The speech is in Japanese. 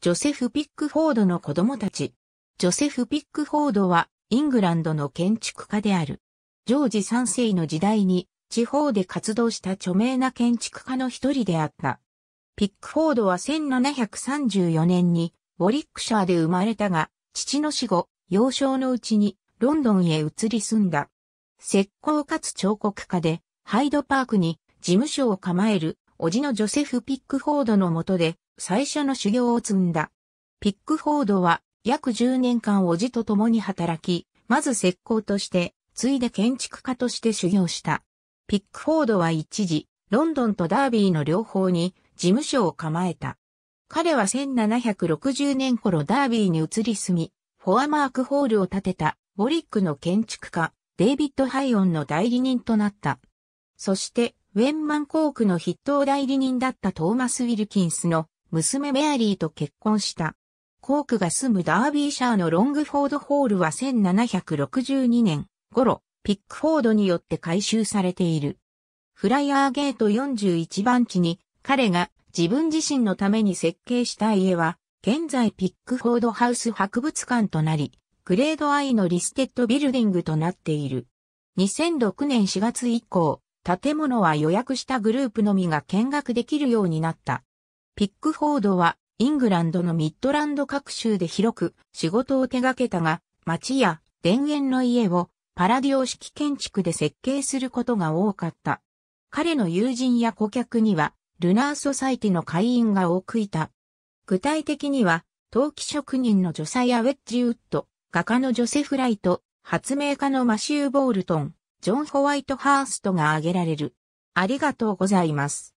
ジョセフ・ピックフォードの子供たち。ジョセフ・ピックフォードは、イングランドの建築家である。ジョージ3世の時代に、地方で活動した著名な建築家の一人であった。ピックフォードは1734年に、ウォリックシャーで生まれたが、父の死後、幼少のうちに、ロンドンへ移り住んだ。石膏かつ彫刻家で、ハイドパークに事務所を構える、叔父のジョセフ・ピックフォードの下で、最初の修行を積んだ。ピックフォードは約10年間おじと共に働き、まず石膏として、ついで建築家として修行した。ピックフォードは一時、ロンドンとダービーの両方に事務所を構えた。彼は1760年頃ダービーに移り住み、フォアマークホールを建てたボリックの建築家、デイビッド・ハイオンの代理人となった。そして、ウェンマンコークの筆頭代理人だったトーマス・ウィルキンスの娘メアリーと結婚した。コークが住むダービーシャーのロングフォードホールは1762年頃、ピックフォードによって改修されている。フライヤーゲート41番地に彼が自分自身のために設計した家は、現在ピックフォードハウス博物館となり、グレード I のリステッドビルディングとなっている。2006年4月以降、建物は予約したグループのみが見学できるようになった。ピックフォードはイングランドのミッドランド各州で広く仕事を手掛けたが、町や田園の家をパラディオ式建築で設計することが多かった。彼の友人や顧客には、ルナーソサイティの会員が多くいた。具体的には、陶器職人のジョサヤ・ウェッジウッド、画家のジョセフ・ライト、発明家のマシュー・ボールトン、ジョン・ホワイトハーストが挙げられる。ありがとうございます。